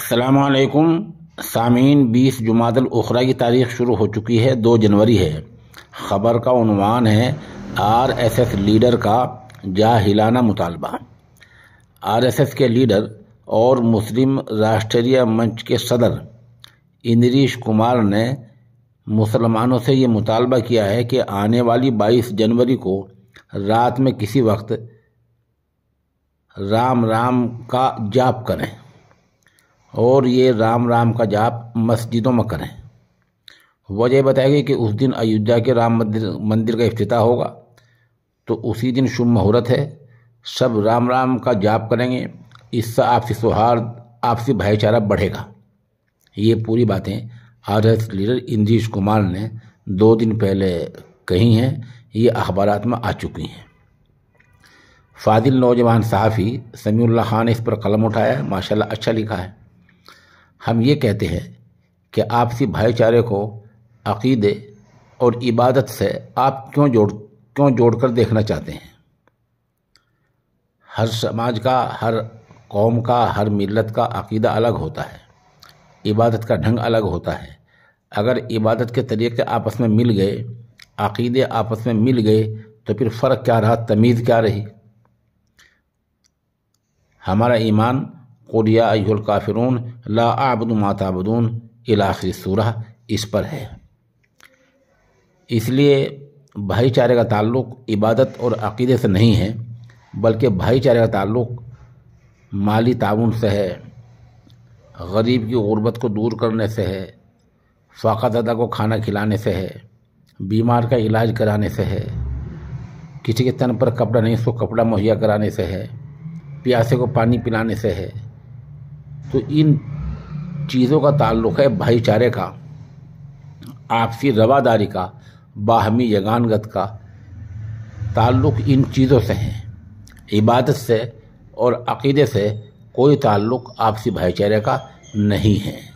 السلام علیکم سامعین بیس جماعت الاخرہ کی تاریخ شروع ہو چکی ہے دو جنوری ہے خبر کا عنوان ہے آر ایس ایس لیڈر کا جاہلانہ مطالبہ آر ایس ایس کے لیڈر اور مسلم راشٹریہ منچ کے صدر اندریش کمار نے مسلمانوں سے یہ مطالبہ کیا ہے کہ آنے والی بائیس جنوری کو رات میں کسی وقت رام رام کا جاپ کریں اور یہ رام رام کا جاپ مسجدوں میں کریں وجہ بتائے گی کہ اس دن ایودھیا کے رام مندر مندر کا افتتاح ہوگا تو اسی دن شبھ مہورت ہے سب رام رام کا جاپ کریں گے اس سے آپ سے آپسی بھائی چارہ بڑھے گا یہ پوری باتیں R S leader Indresh Kumar نے دو دن پہلے کہی ہیں یہ اخبارات میں آ چکی ہیں فاضل نوجوان صحافی سمیع اللہ خان نے اس پر قلم اٹھایا ہے ماشاءاللہ اچھا لکھا ہے ہم یہ کہتے ہیں کہ آپسی بھائی چارے کو عقیدے اور عبادت سے آپ کیوں جوڑ کیوں جوڑ کر دیکھنا چاہتے ہیں ہر سماج کا ہر قوم کا ہر ملت کا عقیدہ الگ ہوتا ہے عبادت کا ڈھنگ الگ ہوتا ہے اگر عبادت کے طریقے آپس میں مل گئے عقیدے آپس میں مل گئے تو پھر فرق کیا رہا تمیز کیا رہی ہمارا ایمان کوریا ایہ الکافرون لا آبد ماتابدون آبدون سورہ اس پر ہے اس لیے بھائی چارے کا تعلق عبادت اور عقیدے سے نہیں ہے بلکہ بھائی چارے کا تعلق مالی تعاون سے ہے غریب کی غربت کو دور کرنے سے ہے فاقہ دادا کو کھانا کھلانے سے ہے بیمار کا علاج کرانے سے ہے کسی کے تن پر کپڑا نہیں اس کو کپڑا مہیا کرانے سے ہے پیاسے کو پانی پلانے سے ہے تو ان چیزوں کا تعلق ہے بھائی چارے کا آپسی رواداری کا باہمی یگانگت کا تعلق ان چیزوں سے ہیں عبادت سے اور عقیدے سے کوئی تعلق آپسی بھائی چارے کا نہیں ہے